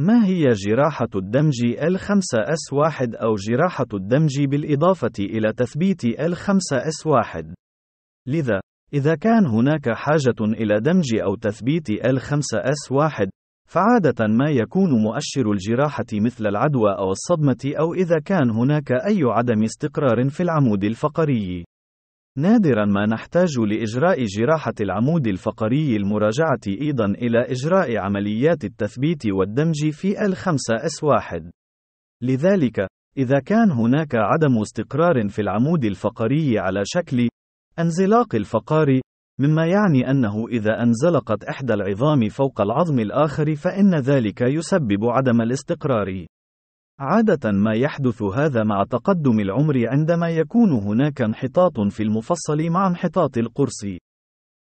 ما هي جراحة الدمج L5S1 أو جراحة الدمج بالإضافة إلى تثبيت L5S1؟ لذا، إذا كان هناك حاجة إلى دمج أو تثبيت L5S1، فعادة ما يكون مؤشر الجراحة مثل العدوى أو الصدمة أو إذا كان هناك أي عدم استقرار في العمود الفقري. نادرا ما نحتاج لإجراء جراحة العمود الفقري المراجعة أيضا إلى إجراء عمليات التثبيت والدمج في L5S1 لذلك، إذا كان هناك عدم استقرار في العمود الفقري على شكل انزلاق الفقار، مما يعني أنه إذا انزلقت إحدى العظام فوق العظم الآخر فإن ذلك يسبب عدم الاستقرار. عادة ما يحدث هذا مع تقدم العمر عندما يكون هناك انحطاط في المفصل مع انحطاط القرص.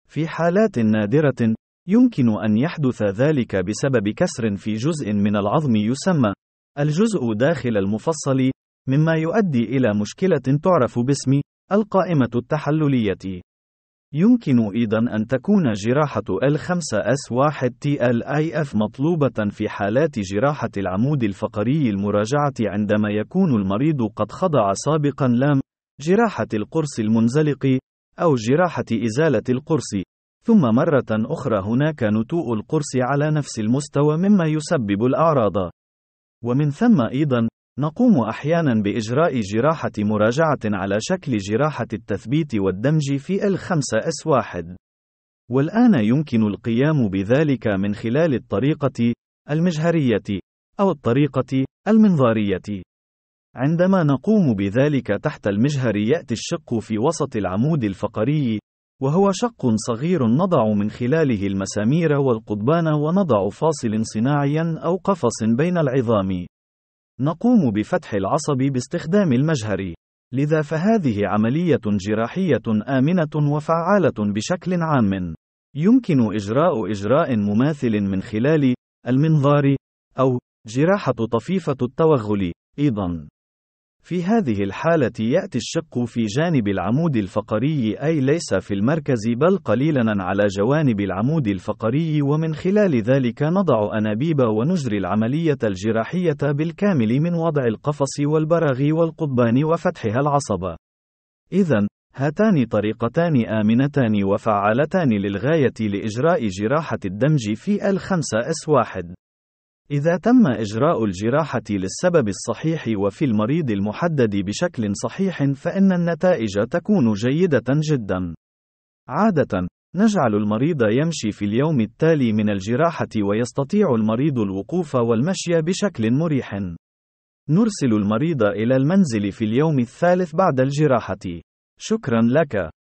في حالات نادرة، يمكن أن يحدث ذلك بسبب كسر في جزء من العظم يسمى الجزء داخل المفصل، مما يؤدي إلى مشكلة تعرف باسم القائمة التحللية. يمكن أيضًا أن تكون جراحة L5S1TLIF مطلوبة في حالات جراحة العمود الفقري المراجعة عندما يكون المريض قد خضع سابقًا لام جراحة القرص المنزلق أو جراحة إزالة القرص، ثم مرة أخرى هناك نتوء القرص على نفس المستوى مما يسبب الأعراض. ومن ثم أيضًا نقوم أحيانا بإجراء جراحة مراجعة على شكل جراحة التثبيت والدمج في L5S1 والآن يمكن القيام بذلك من خلال الطريقة المجهرية أو الطريقة المنظارية عندما نقوم بذلك تحت المجهر يأتي الشق في وسط العمود الفقري وهو شق صغير نضع من خلاله المسامير والقضبان ونضع فاصل صناعيا أو قفص بين العظام نقوم بفتح العصب باستخدام المجهر. لذا فهذه عملية جراحية آمنة وفعالة بشكل عام. يمكن إجراء إجراء مماثل من خلال المنظار أو جراحة طفيفة التوغل. أيضًا في هذه الحالة يأتي الشق في جانب العمود الفقري أي ليس في المركز بل قليلا على جوانب العمود الفقري ومن خلال ذلك نضع أنابيب ونجري العملية الجراحية بالكامل من وضع القفص والبراغ والقضبان وفتحها العصبة. إذا هاتان طريقتان آمنتان وفعالتان للغاية لإجراء جراحة الدمج في الخمسة S1. إذا تم إجراء الجراحة للسبب الصحيح وفي المريض المحدد بشكل صحيح فإن النتائج تكون جيدة جدا. عادة، نجعل المريض يمشي في اليوم التالي من الجراحة ويستطيع المريض الوقوف والمشي بشكل مريح. نرسل المريض إلى المنزل في اليوم الثالث بعد الجراحة. شكرا لك.